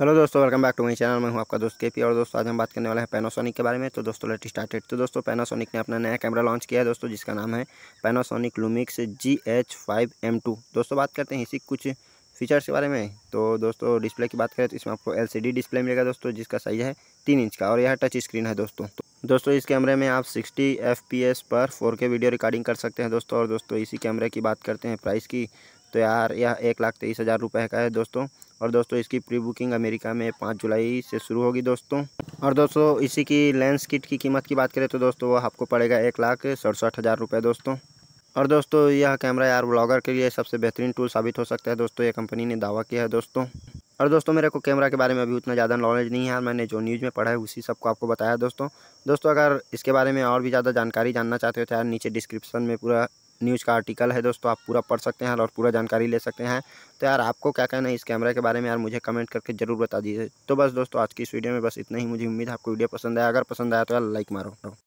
hello दोस्तों welcome back to my channel मैं हूं आपका दोस्त के पी और दोस्तों आज हम बात करने वाले हैं पैनासोनिक के बारे में तो दोस्तों लेट स्टार्टेड तो दोस्तों पैनासोनिक ने अपना नया कैमरा लॉन्च किया है दोस्तों जिसका नाम है Panasonic Lumix G H five M two दोस्तों बात करते हैं इसी कुछ फीचर्स के बारे में तो दोस्तों डिस्प्ले की बात करें तो इसमें आपको एल डिस्प्ले मिलेगा दोस्तों जिसका साइज़ है तीन इंच का और यह टच स्क्रीन है दोस्तों दोस्तों इस कैमरे में आप सिक्सटी एफ पर फोर वीडियो रिकॉर्डिंग कर सकते हैं दोस्तों और दोस्तों इसी कैमरे की बात करते हैं प्राइस की तो यार यह एक लाख तेईस हज़ार रुपये का है दोस्तों और दोस्तों इसकी प्री बुकिंग अमेरिका में पाँच जुलाई से शुरू होगी दोस्तों और दोस्तों इसी की लेंस किट की कीमत की बात करें तो दोस्तों वह आपको पड़ेगा एक लाख सड़सठ हज़ार रुपये दोस्तों और दोस्तों यह कैमरा यार ब्लॉगर के लिए सबसे बेहतरीन टूल साबित हो सकता है दोस्तों ये कंपनी ने दावा किया है दोस्तों और दोस्तों मेरे को कैमरा के बारे में अभी उतना ज़्यादा नॉलेज नहीं है मैंने जो न्यूज़ में पढ़ा है उसी सबको आपको बताया दोस्तों दोस्तों अगर इसके बारे में और भी ज़्यादा जानकारी जानना चाहते हो तो यार नीचे डिस्क्रिप्शन में पूरा न्यूज़ का आर्टिकल है दोस्तों आप पूरा पढ़ सकते हैं और पूरा जानकारी ले सकते हैं तो यार आपको क्या कहना है इस कैमरा के बारे में यार मुझे कमेंट करके ज़रूर बता दीजिए तो बस दोस्तों आज की इस वीडियो में बस इतना ही मुझे उम्मीद है आपको वीडियो पसंद आया अगर पसंद आया तो यार लाइक मारो